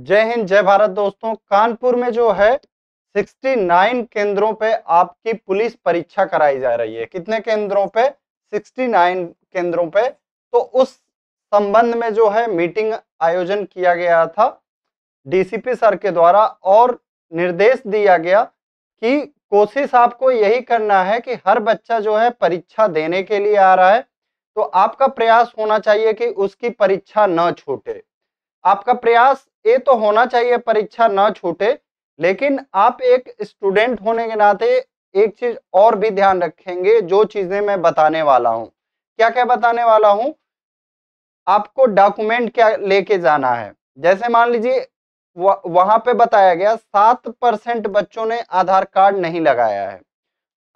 जय हिंद जय भारत दोस्तों कानपुर में जो है 69 केंद्रों पे आपकी पुलिस परीक्षा कराई जा रही है कितने केंद्रों पे 69 केंद्रों पे तो उस संबंध में जो है मीटिंग आयोजन किया गया था डीसीपी सर के द्वारा और निर्देश दिया गया कि कोशिश आपको यही करना है कि हर बच्चा जो है परीक्षा देने के लिए आ रहा है तो आपका प्रयास होना चाहिए कि उसकी परीक्षा न छूटे आपका प्रयास ये तो होना चाहिए परीक्षा ना छूटे लेकिन आप एक स्टूडेंट होने के नाते एक चीज और भी ध्यान रखेंगे जो चीजें मैं बताने वाला हूँ क्या क्या बताने वाला हूँ आपको डॉक्यूमेंट क्या लेके जाना है जैसे मान लीजिए वहां पे बताया गया सात परसेंट बच्चों ने आधार कार्ड नहीं लगाया है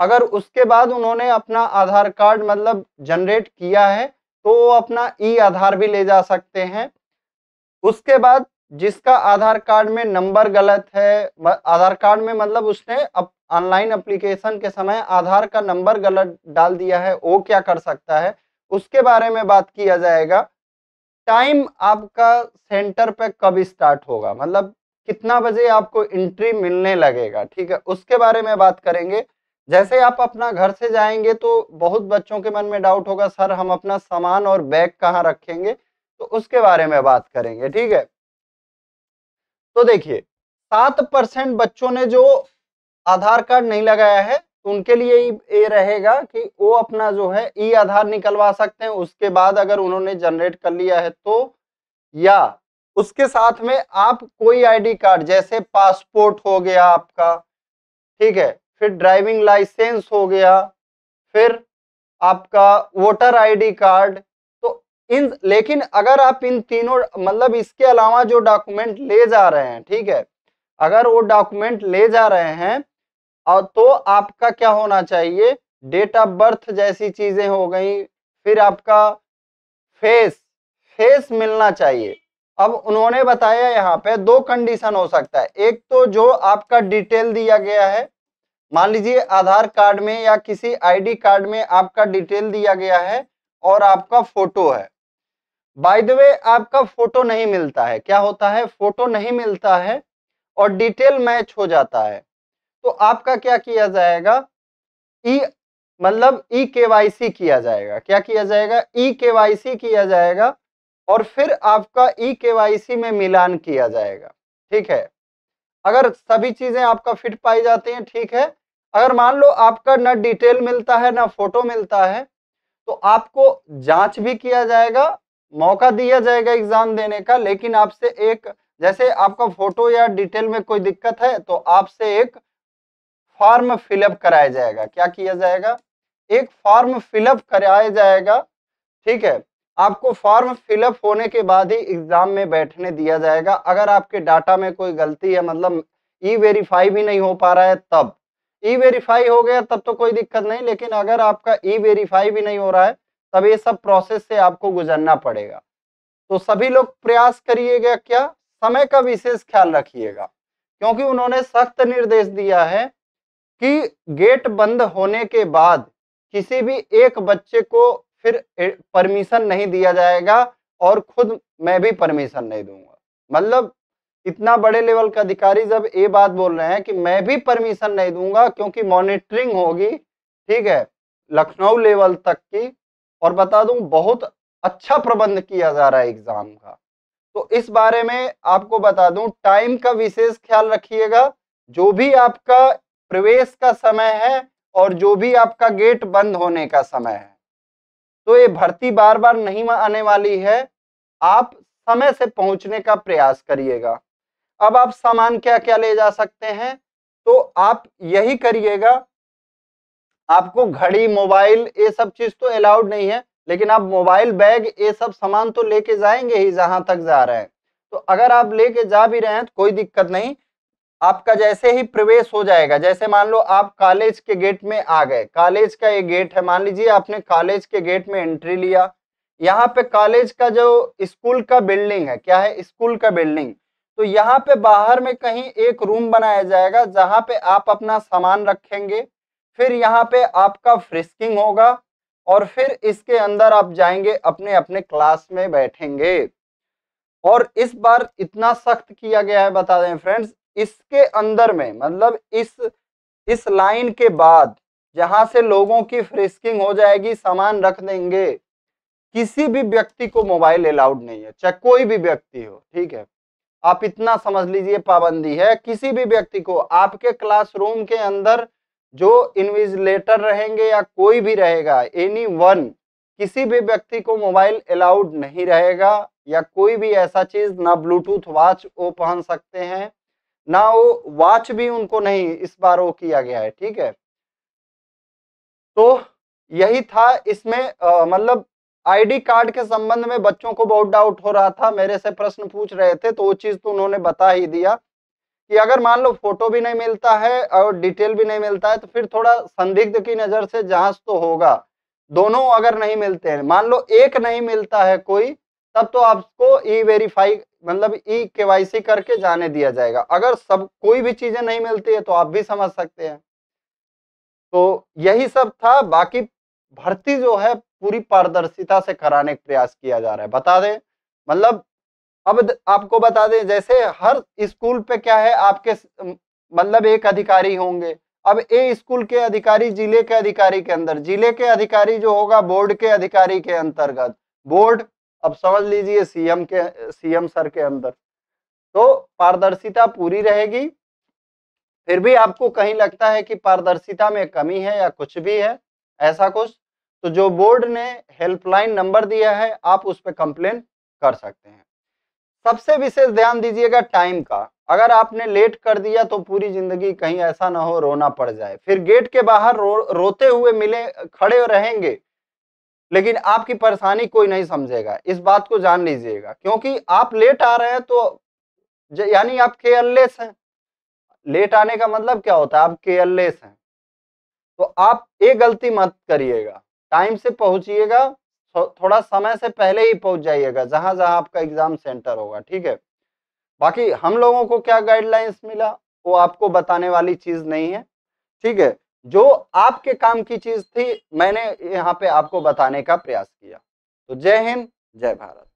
अगर उसके बाद उन्होंने अपना आधार कार्ड मतलब जनरेट किया है तो वो अपना ई आधार भी ले जा सकते हैं उसके बाद जिसका आधार कार्ड में नंबर गलत है आधार कार्ड में मतलब उसने अप, ऑनलाइन के समय आधार का नंबर गलत डाल दिया है वो क्या कर सकता है उसके बारे में बात किया जाएगा टाइम आपका सेंटर पे कब स्टार्ट होगा मतलब कितना बजे आपको एंट्री मिलने लगेगा ठीक है उसके बारे में बात करेंगे जैसे आप अपना घर से जाएंगे तो बहुत बच्चों के मन में डाउट होगा सर हम अपना सामान और बैग कहाँ रखेंगे तो उसके बारे में बात करेंगे ठीक है तो देखिए सात परसेंट बच्चों ने जो आधार कार्ड नहीं लगाया है तो उनके लिए ये रहेगा कि वो अपना जो है ई आधार निकलवा सकते हैं उसके बाद अगर उन्होंने जनरेट कर लिया है तो या उसके साथ में आप कोई आईडी कार्ड जैसे पासपोर्ट हो गया आपका ठीक है फिर ड्राइविंग लाइसेंस हो गया फिर आपका वोटर आईडी कार्ड इन लेकिन अगर आप इन तीनों मतलब इसके अलावा जो डॉक्यूमेंट ले जा रहे हैं ठीक है अगर वो डॉक्यूमेंट ले जा रहे हैं और तो आपका क्या होना चाहिए डेट ऑफ बर्थ जैसी चीजें हो गई फिर आपका फेस फेस मिलना चाहिए अब उन्होंने बताया यहाँ पे दो कंडीशन हो सकता है एक तो जो आपका डिटेल दिया गया है मान लीजिए आधार कार्ड में या किसी आईडी कार्ड में आपका डिटेल दिया गया है और आपका फोटो है बाय द वे आपका फोटो नहीं मिलता है क्या होता है फोटो नहीं मिलता है और डिटेल मैच हो जाता है तो आपका क्या किया जाएगा ई e, मतलब ई e के किया जाएगा क्या किया जाएगा ई e के किया जाएगा और फिर आपका ई के में मिलान किया जाएगा ठीक है अगर सभी चीजें आपका फिट पाई जाती हैं ठीक है अगर मान लो आपका ना डिटेल मिलता है ना फोटो मिलता है तो आपको जांच भी किया जाएगा मौका दिया जाएगा एग्जाम देने का लेकिन आपसे एक जैसे आपका फोटो या डिटेल में कोई दिक्कत है तो आपसे एक फॉर्म फिलअप कराया जाएगा क्या किया जाएगा एक फॉर्म फिलअप कराया जाएगा ठीक है आपको फॉर्म फिलअप होने के बाद ही एग्जाम में बैठने दिया जाएगा अगर आपके डाटा में कोई गलती है मतलब ई वेरीफाई भी नहीं हो पा रहा है तब ई वेरीफाई हो गया तब तो कोई दिक्कत नहीं लेकिन अगर आपका ई वेरीफाई भी नहीं हो रहा है तब ये सब प्रोसेस से आपको गुजरना पड़ेगा तो सभी लोग प्रयास करिएगा क्या समय का विशेष ख्याल रखिएगा क्योंकि उन्होंने सख्त निर्देश दिया है कि गेट बंद होने के बाद किसी भी एक बच्चे को फिर परमिशन नहीं दिया जाएगा और खुद मैं भी परमिशन नहीं दूंगा मतलब इतना बड़े लेवल का अधिकारी जब ये बात बोल रहे हैं कि मैं भी परमिशन नहीं दूंगा क्योंकि मॉनिटरिंग होगी ठीक है लखनऊ लेवल तक की और बता दूं बहुत अच्छा प्रबंध किया जा रहा है एग्जाम का तो इस बारे में आपको बता दूं टाइम का विशेष ख्याल रखिएगा जो भी आपका प्रवेश का समय है और जो भी आपका गेट बंद होने का समय है तो ये भर्ती बार बार नहीं आने वाली है आप समय से पहुंचने का प्रयास करिएगा अब आप सामान क्या क्या ले जा सकते हैं तो आप यही करिएगा आपको घड़ी मोबाइल ये सब चीज तो अलाउड नहीं है लेकिन आप मोबाइल बैग ये सब सामान तो लेके जाएंगे ही जहां तक जा रहे हैं तो अगर आप लेके जा भी रहे हैं तो कोई दिक्कत नहीं आपका जैसे ही प्रवेश हो जाएगा जैसे मान लो आप कॉलेज के गेट में आ गए कॉलेज का एक गेट है मान लीजिए आपने कॉलेज के गेट में एंट्री लिया यहाँ पे कॉलेज का जो स्कूल का बिल्डिंग है क्या है स्कूल का बिल्डिंग तो यहाँ पे बाहर में कहीं एक रूम बनाया जाएगा जहाँ पे आप अपना सामान रखेंगे फिर यहाँ पे आपका फ्रिस्किंग होगा और फिर इसके अंदर आप जाएंगे अपने अपने क्लास में बैठेंगे और इस बार इतना सख्त किया गया है बता दें फ्रेंड्स इसके अंदर में मतलब इस इस लाइन के बाद जहां से लोगों की फ्रिस्किंग हो जाएगी सामान रख देंगे किसी भी व्यक्ति को मोबाइल अलाउड नहीं है चाहे कोई भी व्यक्ति हो ठीक है आप इतना समझ लीजिए पाबंदी है किसी भी व्यक्ति को आपके क्लासरूम के अंदर जो इन्विजिलेटर रहेंगे या कोई भी रहेगा एनी वन किसी भी व्यक्ति को मोबाइल अलाउड नहीं रहेगा या कोई भी ऐसा चीज़ ना ब्लूटूथ वॉच वो पहन सकते हैं ना वो वॉच भी उनको नहीं इस बार वो किया गया है ठीक है तो यही था इसमें मतलब आईडी कार्ड के संबंध में बच्चों को बहुत डाउट हो रहा था मेरे से प्रश्न पूछ रहे थे तो वो चीज़ तो उन्होंने बता ही दिया कि अगर मान लो फोटो भी नहीं मिलता है और डिटेल भी नहीं मिलता है तो फिर थोड़ा संदिग्ध की नज़र से जांच तो होगा दोनों अगर नहीं मिलते हैं मान लो एक नहीं मिलता है कोई तब तो आपको ई वेरीफाई मतलब ई के करके जाने दिया जाएगा अगर सब कोई भी चीज़ें नहीं मिलती है तो आप भी समझ सकते हैं तो यही सब था बाकी भर्ती जो है पूरी पारदर्शिता से कराने का प्रयास किया जा रहा है बता दें मतलब अब आपको बता दें जैसे हर स्कूल पे क्या है आपके मतलब एक अधिकारी होंगे अब ए स्कूल के अधिकारी जिले के अधिकारी के अंदर जिले के अधिकारी जो होगा बोर्ड के अधिकारी के अंतर्गत बोर्ड अब समझ लीजिए सीएम के सीएम सर के अंदर तो पारदर्शिता पूरी रहेगी फिर भी आपको कहीं लगता है कि पारदर्शिता में कमी है या कुछ भी है ऐसा कुछ तो जो बोर्ड ने हेल्पलाइन नंबर दिया है आप उस पर कंप्लेन कर सकते हैं सबसे विशेष ध्यान दीजिएगा टाइम का अगर आपने लेट कर दिया तो पूरी जिंदगी कहीं ऐसा ना हो रोना पड़ जाए फिर गेट के बाहर रो, रोते हुए मिले खड़े रहेंगे लेकिन आपकी परेशानी कोई नहीं समझेगा इस बात को जान लीजिएगा क्योंकि आप लेट आ रहे हैं तो यानी आप केयरलेस हैं लेट आने का मतलब क्या होता है आप केयरलेस हैं तो आप एक गलती मत करिएगा टाइम से पहुंचिएगा थोड़ा समय से पहले ही पहुंच जाइएगा जहां जहां आपका एग्जाम सेंटर होगा ठीक है बाकी हम लोगों को क्या गाइडलाइंस मिला वो आपको बताने वाली चीज नहीं है ठीक है जो आपके काम की चीज थी मैंने यहाँ पे आपको बताने का प्रयास किया तो जय हिंद जय भारत